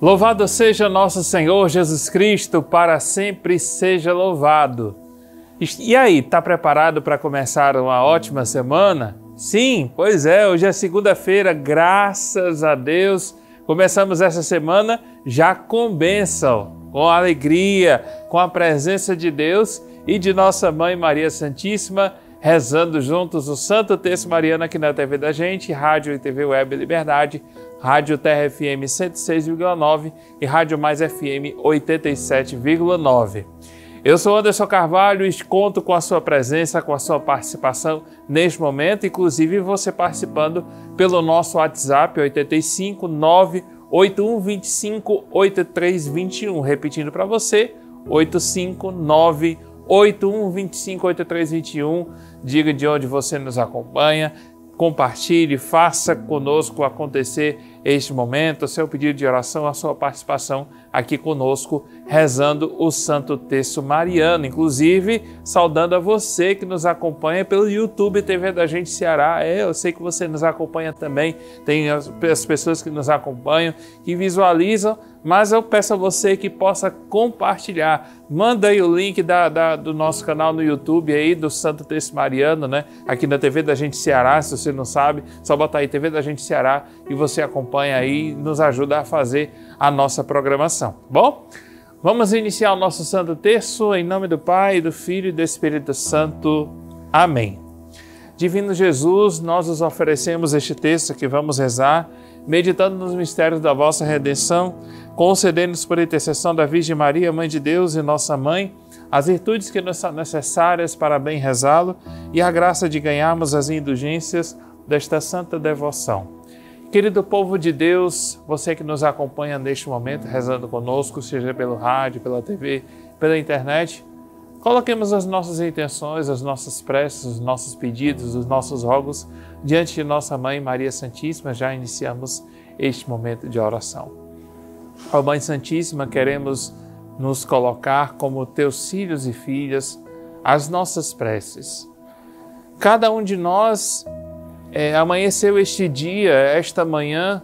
Louvado seja nosso Senhor Jesus Cristo, para sempre seja louvado. E aí, tá preparado para começar uma ótima semana? Sim, pois é, hoje é segunda-feira, graças a Deus. Começamos essa semana já com bênção, com alegria, com a presença de Deus e de nossa mãe Maria Santíssima, rezando juntos o Santo Texto Mariano aqui na TV da gente, Rádio e TV Web Liberdade Rádio Terra FM 106,9 e Rádio Mais FM 87,9. Eu sou Anderson Carvalho e conto com a sua presença, com a sua participação neste momento, inclusive você participando pelo nosso WhatsApp 859 8125 8321. Repetindo para você, 859 8125 8321. Diga de onde você nos acompanha, compartilhe, faça conosco acontecer este momento, o seu pedido de oração, a sua participação aqui conosco, rezando o Santo Texto Mariano. Inclusive, saudando a você que nos acompanha pelo YouTube TV da Gente Ceará. É, eu sei que você nos acompanha também, tem as, as pessoas que nos acompanham, que visualizam mas eu peço a você que possa compartilhar. Manda aí o link da, da, do nosso canal no YouTube aí, do Santo Texto Mariano, né? Aqui na TV da Gente Ceará, se você não sabe, só bota aí TV da Gente Ceará e você acompanha aí e nos ajuda a fazer a nossa programação, tá bom? Vamos iniciar o nosso Santo Terço em nome do Pai, do Filho e do Espírito Santo. Amém. Divino Jesus, nós os oferecemos este texto que vamos rezar meditando nos mistérios da vossa redenção, concedendo-nos por intercessão da Virgem Maria, Mãe de Deus e nossa Mãe, as virtudes que nos são necessárias para bem rezá-lo e a graça de ganharmos as indulgências desta santa devoção. Querido povo de Deus, você que nos acompanha neste momento rezando conosco, seja pelo rádio, pela TV, pela internet, Coloquemos as nossas intenções, as nossas preces, os nossos pedidos, os nossos rogos diante de nossa Mãe Maria Santíssima. Já iniciamos este momento de oração. Ó oh, Mãe Santíssima, queremos nos colocar como teus filhos e filhas as nossas preces. Cada um de nós é, amanheceu este dia, esta manhã,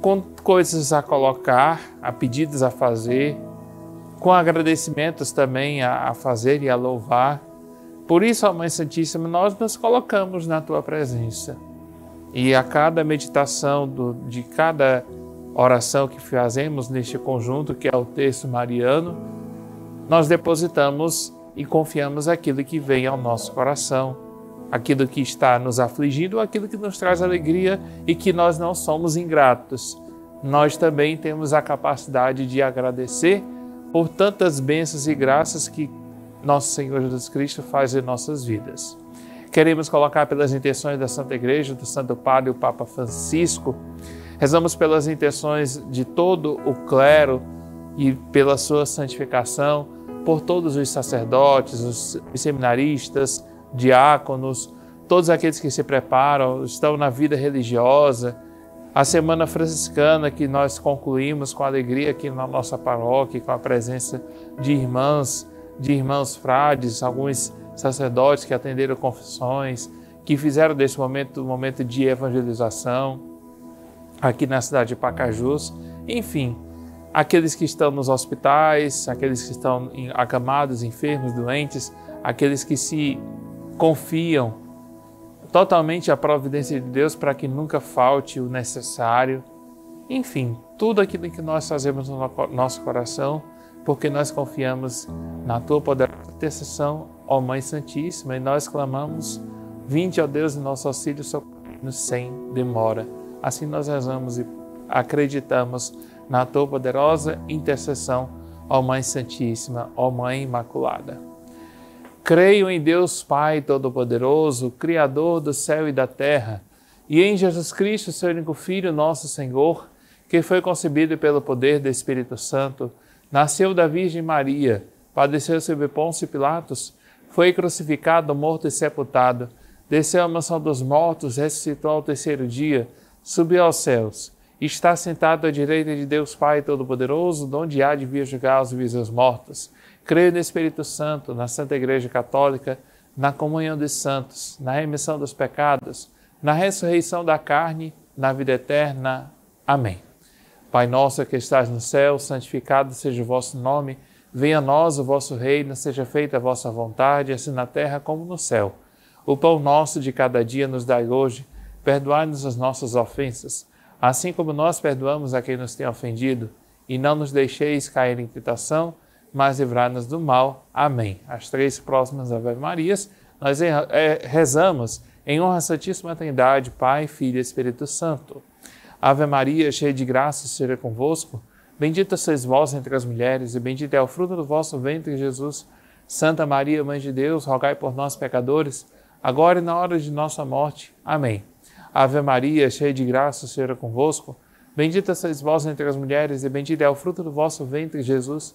com coisas a colocar, a pedidos a fazer, com agradecimentos também a, fazer e a louvar. Por isso, ó Mãe Santíssima, nós nos colocamos na tua presença. E a cada meditação do, de cada oração que fazemos neste conjunto, que é o texto mariano, nós depositamos e confiamos aquilo que vem ao nosso coração, aquilo que está nos afligindo, aquilo que nos traz alegria e que nós não somos ingratos. Nós também temos a capacidade de agradecer por tantas bênçãos e graças que nosso Senhor Jesus Cristo faz em nossas vidas. Queremos colocar pelas intenções da Santa Igreja, do Santo Padre, e o Papa Francisco. Rezamos pelas intenções de todo o clero e pela sua santificação, por todos os sacerdotes, os seminaristas, diáconos, todos aqueles que se preparam, estão na vida religiosa, a semana franciscana que nós concluímos com alegria aqui na nossa paróquia, com a presença de irmãs, de irmãos frades, alguns sacerdotes que atenderam confissões, que fizeram desse momento um momento de evangelização aqui na cidade de Pacajus. Enfim, aqueles que estão nos hospitais, aqueles que estão acamados, enfermos, doentes, aqueles que se confiam totalmente a providência de Deus para que nunca falte o necessário. Enfim, tudo aquilo que nós fazemos no nosso coração, porque nós confiamos na tua poderosa intercessão, ó Mãe Santíssima, e nós clamamos: Vinde, ó Deus, em nosso auxílio, socorre-nos sem demora. Assim nós rezamos e acreditamos na tua poderosa intercessão, ó Mãe Santíssima, ó Mãe Imaculada. Creio em Deus Pai Todo-Poderoso, Criador do céu e da terra, e em Jesus Cristo, seu único Filho, nosso Senhor, que foi concebido pelo poder do Espírito Santo, nasceu da Virgem Maria, padeceu sob Pôncio Pilatos, foi crucificado, morto e sepultado, desceu à mansão dos mortos, ressuscitou ao terceiro dia, subiu aos céus, e está sentado à direita de Deus Pai Todo-Poderoso, donde há de vir julgar os vivos mortos Creio no Espírito Santo, na Santa Igreja Católica, na comunhão dos santos, na remissão dos pecados, na ressurreição da carne, na vida eterna. Amém. Pai nosso que estás no céu, santificado seja o vosso nome. Venha a nós o vosso reino, seja feita a vossa vontade, assim na terra como no céu. O pão nosso de cada dia nos dai hoje. Perdoai-nos as nossas ofensas, assim como nós perdoamos a quem nos tem ofendido. E não nos deixeis cair em tentação mas livrai-nos do mal. Amém. As três próximas Ave Marias, nós é, rezamos em honra à Santíssima Trindade, Pai, Filho e Espírito Santo. Ave Maria, cheia de graça, seja é convosco. Bendita sois vós entre as mulheres, e bendito é o fruto do vosso ventre, Jesus. Santa Maria, Mãe de Deus, rogai por nós, pecadores, agora e na hora de nossa morte. Amém. Ave Maria, cheia de graça, seja é convosco. Bendita sois vós entre as mulheres, e bendito é o fruto do vosso ventre, Jesus.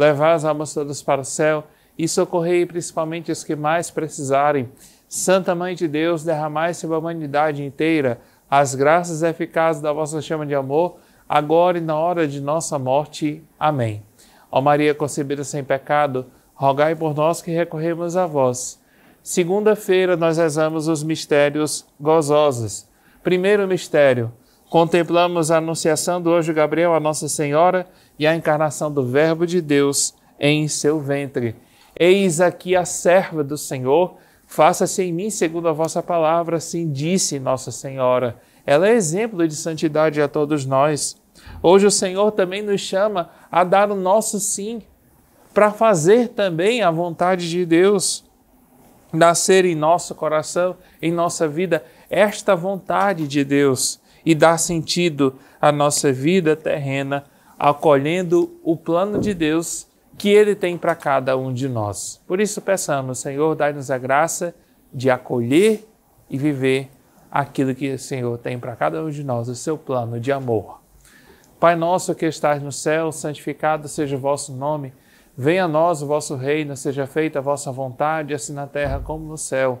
Levai as almas todas para o céu e socorrei principalmente os que mais precisarem. Santa Mãe de Deus, derramai sobre a humanidade inteira as graças eficazes da vossa chama de amor, agora e na hora de nossa morte. Amém. Ó Maria concebida sem pecado, rogai por nós que recorremos a vós. Segunda-feira nós rezamos os mistérios gozosos. Primeiro mistério, contemplamos a anunciação do anjo Gabriel à Nossa Senhora e a encarnação do Verbo de Deus em seu ventre. Eis aqui a serva do Senhor, faça-se em mim segundo a vossa palavra, assim disse Nossa Senhora. Ela é exemplo de santidade a todos nós. Hoje o Senhor também nos chama a dar o nosso sim, para fazer também a vontade de Deus, nascer em nosso coração, em nossa vida, esta vontade de Deus e dar sentido à nossa vida terrena, acolhendo o plano de Deus que Ele tem para cada um de nós. Por isso, peçamos, Senhor, dai-nos a graça de acolher e viver aquilo que o Senhor tem para cada um de nós, o seu plano de amor. Pai nosso que estás no céu, santificado seja o vosso nome. Venha a nós o vosso reino, seja feita a vossa vontade, assim na terra como no céu.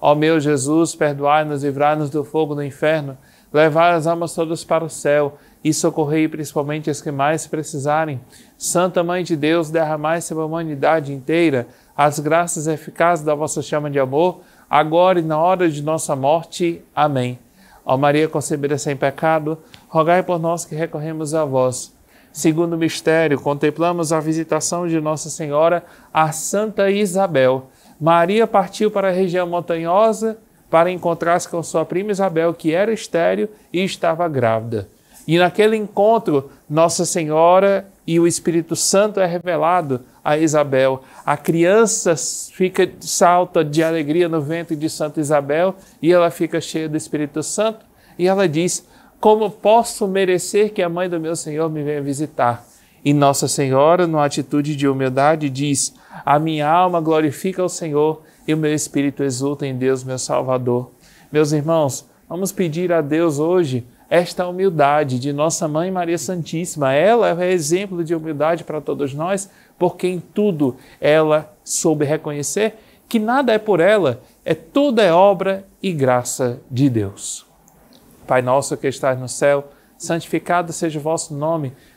Ó meu Jesus, perdoai-nos, livrai-nos do fogo do inferno, levai as almas todas para o céu e socorrei principalmente as que mais precisarem. Santa Mãe de Deus, derramai sobre a humanidade inteira as graças eficazes da vossa chama de amor, agora e na hora de nossa morte. Amém. Ó Maria concebida sem pecado, rogai por nós que recorremos a vós. Segundo mistério, contemplamos a visitação de Nossa Senhora a Santa Isabel. Maria partiu para a região montanhosa para encontrar-se com sua prima Isabel, que era estéril e estava grávida. E naquele encontro, Nossa Senhora e o Espírito Santo é revelado a Isabel. A criança fica salta de alegria no ventre de Santa Isabel e ela fica cheia do Espírito Santo e ela diz: "Como posso merecer que a mãe do meu Senhor me venha visitar?" E Nossa Senhora, numa atitude de humildade, diz: A minha alma glorifica o Senhor e o meu espírito exulta em Deus, meu Salvador. Meus irmãos, vamos pedir a Deus hoje esta humildade de nossa mãe Maria Santíssima. Ela é exemplo de humildade para todos nós, porque em tudo ela soube reconhecer que nada é por ela, é tudo é obra e graça de Deus. Pai nosso que estás no céu, santificado seja o vosso nome.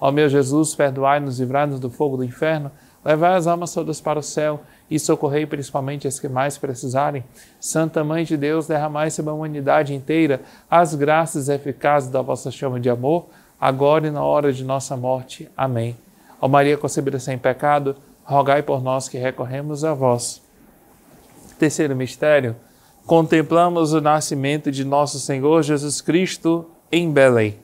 Ó meu Jesus, perdoai-nos, livrai-nos do fogo do inferno, levai as almas todas para o céu e socorrei principalmente as que mais precisarem. Santa Mãe de Deus, derramai sobre a humanidade inteira as graças eficazes da vossa chama de amor, agora e na hora de nossa morte. Amém. Ó Maria concebida sem pecado, rogai por nós que recorremos a vós. Terceiro mistério, contemplamos o nascimento de nosso Senhor Jesus Cristo em Belém.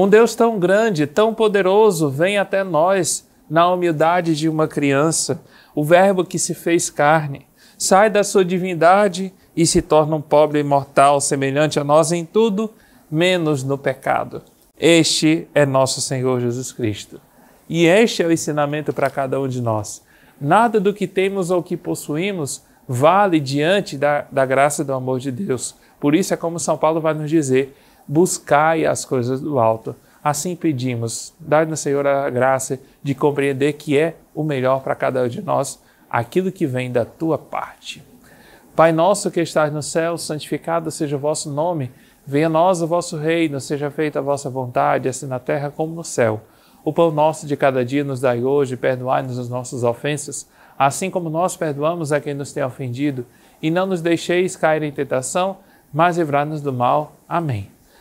Um Deus tão grande, tão poderoso, vem até nós na humildade de uma criança, o Verbo que se fez carne, sai da sua divindade e se torna um pobre imortal semelhante a nós em tudo, menos no pecado. Este é nosso Senhor Jesus Cristo. E este é o ensinamento para cada um de nós. Nada do que temos ou que possuímos vale diante da, da graça e do amor de Deus. Por isso é como São Paulo vai nos dizer: buscai as coisas do alto. Assim pedimos, dai-nos, Senhor, a graça de compreender que é o melhor para cada um de nós, aquilo que vem da tua parte. Pai nosso que estás no céu, santificado seja o vosso nome. Venha a nós o vosso reino, seja feita a vossa vontade, assim na terra como no céu. O pão nosso de cada dia nos dai hoje, perdoai-nos as nossas ofensas, assim como nós perdoamos a quem nos tem ofendido. E não nos deixeis cair em tentação, mas livrai-nos do mal. Amém.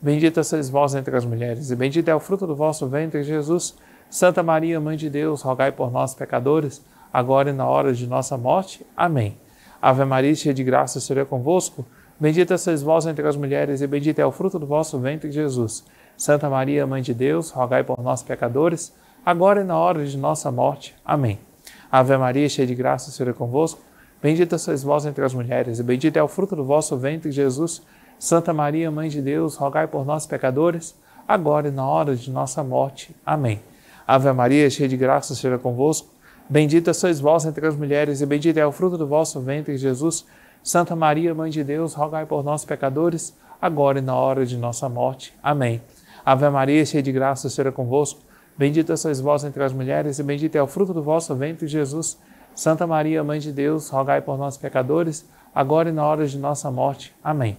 Bendita sois vós entre as mulheres, e bendito é o fruto do vosso ventre, Jesus. Santa Maria, Mãe de Deus, rogai por nós, pecadores, agora e na hora de nossa morte. Amém. Ave Maria, cheia de graça, seja é convosco. Bendita sois vós entre as mulheres, e bendito é o fruto do vosso ventre, Jesus. Santa Maria, Mãe de Deus, rogai por nós, pecadores, agora e na hora de nossa morte. Amém. Ave Maria, cheia de graça, seja é convosco. Bendita sois vós entre as mulheres, e bendito é o fruto do vosso ventre, Jesus. Santa Maria, Mãe de Deus, rogai por nós, pecadores, agora e na hora de nossa morte. Amém. Ave Maria, cheia de graça, seja é convosco. Bendita sois vós entre as mulheres, e bendito é o fruto do vosso ventre, Jesus. Santa Maria, Mãe de Deus, rogai por nós, pecadores, agora e na hora de nossa morte. Amém. Ave Maria, cheia de graça, seja é convosco. Bendita sois vós entre as mulheres, e bendito é o fruto do vosso ventre, Jesus. Santa Maria, Mãe de Deus, rogai por nós, pecadores, agora e na hora de nossa morte. Amém.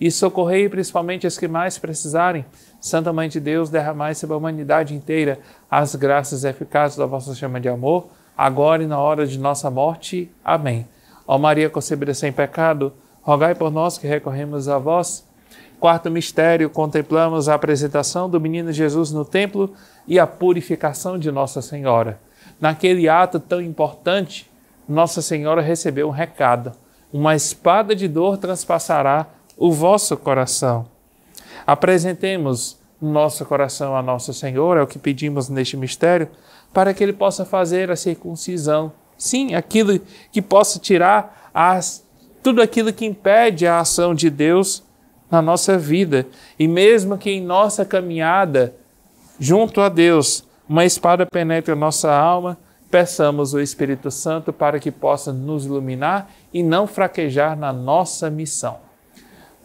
e socorrei principalmente as que mais precisarem. Santa Mãe de Deus, derramai sobre a humanidade inteira as graças eficazes da vossa chama de amor, agora e na hora de nossa morte. Amém. Ó Maria concebida sem pecado, rogai por nós que recorremos a vós. Quarto mistério, contemplamos a apresentação do menino Jesus no templo e a purificação de Nossa Senhora. Naquele ato tão importante, Nossa Senhora recebeu um recado: uma espada de dor transpassará o vosso coração. Apresentemos nosso coração a Nosso Senhor, é o que pedimos neste mistério, para que Ele possa fazer a circuncisão. Sim, aquilo que possa tirar as, tudo aquilo que impede a ação de Deus na nossa vida. E mesmo que em nossa caminhada junto a Deus, uma espada penetre a nossa alma, peçamos o Espírito Santo para que possa nos iluminar e não fraquejar na nossa missão.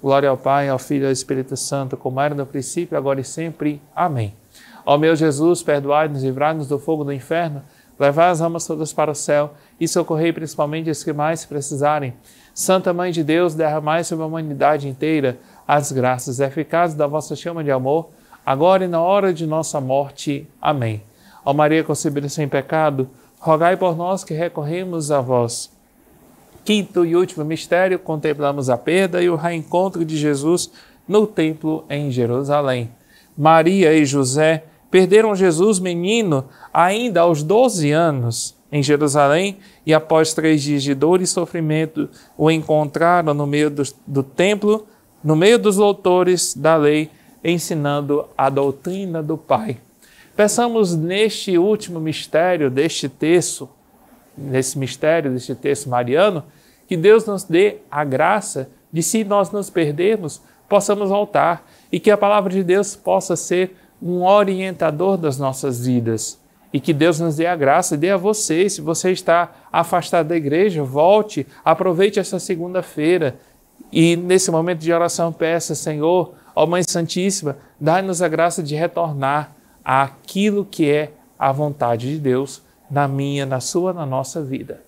Glória ao Pai, ao Filho e ao Espírito Santo, como era no princípio, agora e sempre. Amém. Ó meu Jesus, perdoai-nos, livrai-nos do fogo do inferno, levai as almas todas para o céu e socorrei principalmente as que mais precisarem. Santa Mãe de Deus, derramai sobre a humanidade inteira as graças eficazes da vossa chama de amor, agora e na hora de nossa morte. Amém. Ó Maria concebida sem pecado, rogai por nós que recorremos a vós quinto e último mistério, contemplamos a perda e o reencontro de Jesus no templo em Jerusalém. Maria e José perderam Jesus menino ainda aos 12 anos em Jerusalém e após três dias de dor e sofrimento o encontraram no meio do, do templo, no meio dos doutores da lei, ensinando a doutrina do Pai. Peçamos neste último mistério deste texto, nesse mistério deste texto mariano, que Deus nos dê a graça de, se nós nos perdermos, possamos voltar e que a palavra de Deus possa ser um orientador das nossas vidas. E que Deus nos dê a graça, dê a você, se você está afastado da igreja, volte, aproveite essa segunda-feira e nesse momento de oração peça, Senhor, ó Mãe Santíssima, dá nos a graça de retornar àquilo que é a vontade de Deus na minha, na sua, na nossa vida.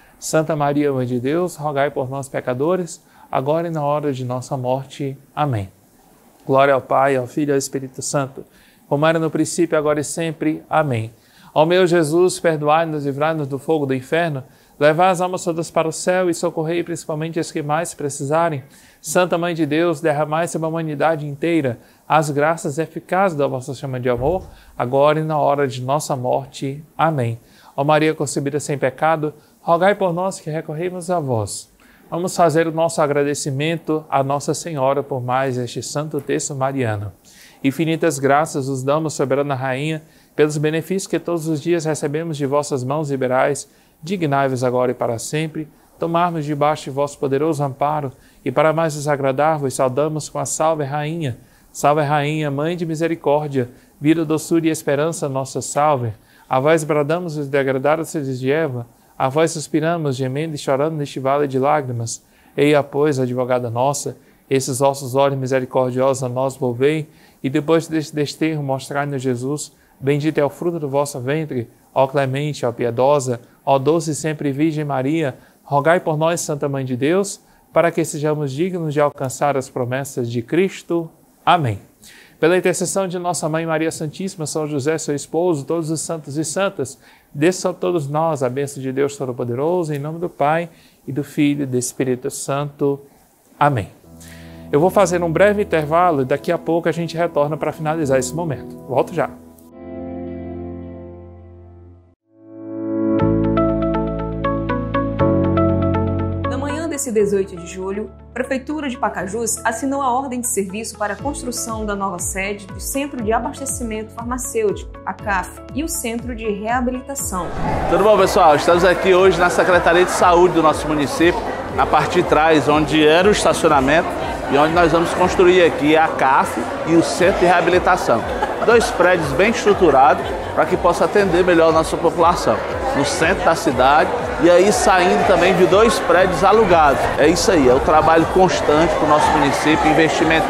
Santa Maria, Mãe de Deus, rogai por nós, pecadores, agora e na hora de nossa morte. Amém. Glória ao Pai, ao Filho e ao Espírito Santo, como era no princípio, agora e sempre. Amém. Ó meu Jesus, perdoai-nos e livrai-nos do fogo do inferno, levai as almas todas para o céu e socorrei principalmente as que mais precisarem. Santa Mãe de Deus, derramai sobre a humanidade inteira as graças eficazes da vossa chama de amor, agora e na hora de nossa morte. Amém. Ó Maria concebida sem pecado, Rogai por nós que recorremos a vós. Vamos fazer o nosso agradecimento à Nossa Senhora por mais este santo texto mariano. Infinitas graças os damos, soberana Rainha, pelos benefícios que todos os dias recebemos de vossas mãos liberais. Dignai-vos agora e para sempre, tomarmos debaixo de vosso poderoso amparo, e para mais nos agradar-vos, saudamos com a Salve Rainha. Salve Rainha, Mãe de Misericórdia, vida, doçura e esperança, nossa salve. A vós bradamos os degradados seres de Eva, a vós suspiramos, gemendo e chorando neste vale de lágrimas. Eia, pois, advogada nossa, esses vossos olhos misericordiosos a nós volvei, e depois deste desterro mostrai-nos Jesus, bendito é o fruto do vosso ventre, ó clemente, ó piedosa, ó doce e sempre Virgem Maria, rogai por nós, Santa Mãe de Deus, para que sejamos dignos de alcançar as promessas de Cristo. Amém. Pela intercessão de Nossa Mãe Maria Santíssima, São José, seu esposo, todos os santos e santas, desça a todos nós a bênção de Deus Todo-Poderoso, em nome do Pai e do Filho e do Espírito Santo. Amém. Eu vou fazer um breve intervalo e daqui a pouco a gente retorna para finalizar esse momento. Volto já. esse 18 de julho, a Prefeitura de Pacajus assinou a ordem de serviço para a construção da nova sede do Centro de Abastecimento Farmacêutico, a CAF, e o Centro de Reabilitação. Tudo bom, pessoal? Estamos aqui hoje na Secretaria de Saúde do nosso município, na parte de trás, onde era o estacionamento e onde nós vamos construir aqui a CAF e o Centro de Reabilitação. Dois prédios bem estruturados para que possa atender melhor a nossa população. No centro da cidade, e aí saindo também de dois prédios alugados. É isso aí, é o trabalho constante para o nosso município, investimento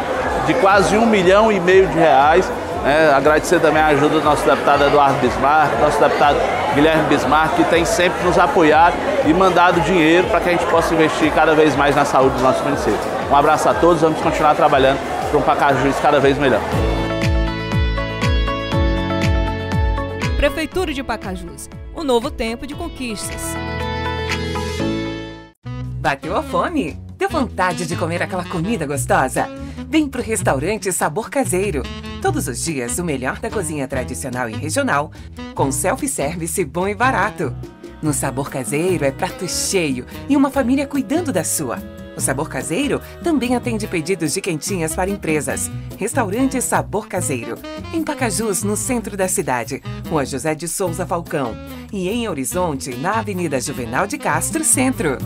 de quase um milhão e meio de reais. Né? Agradecer também a ajuda do nosso deputado Eduardo Bismarck, nosso deputado Guilherme Bismarck, que tem sempre nos apoiado e mandado dinheiro para que a gente possa investir cada vez mais na saúde do nosso município. Um abraço a todos, vamos continuar trabalhando para um Pacajus cada vez melhor. Prefeitura de Pacajus, um novo tempo de conquistas. Bateu a fome? Deu vontade de comer aquela comida gostosa? Vem pro restaurante Sabor Caseiro. Todos os dias, o melhor da cozinha tradicional e regional, com self-service bom e barato. No Sabor Caseiro é prato cheio e uma família cuidando da sua. O Sabor Caseiro também atende pedidos de quentinhas para empresas. Restaurante Sabor Caseiro, em Pacajus, no centro da cidade, Rua José de Souza Falcão. E em Horizonte, na Avenida Juvenal de Castro Centro.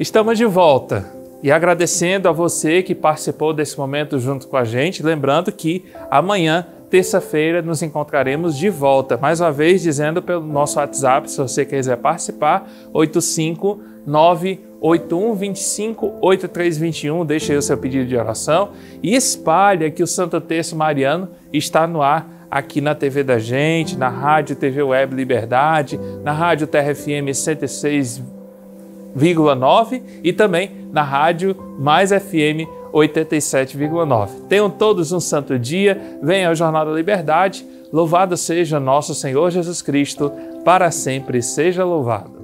Estamos de volta e agradecendo a você que participou desse momento junto com a gente. Lembrando que amanhã, terça-feira, nos encontraremos de volta. Mais uma vez, dizendo pelo nosso WhatsApp, se você quiser participar, 859 81258321, deixe aí o seu pedido de oração e espalha que o Santo Terço Mariano está no ar aqui na TV da gente, na Rádio TV Web Liberdade, na Rádio TRFM FM 106 101,9 e também na rádio Mais FM 87,9. Tenham todos um santo dia, Venham ao Jornal da Liberdade. Louvado seja nosso Senhor Jesus Cristo, para sempre seja louvado.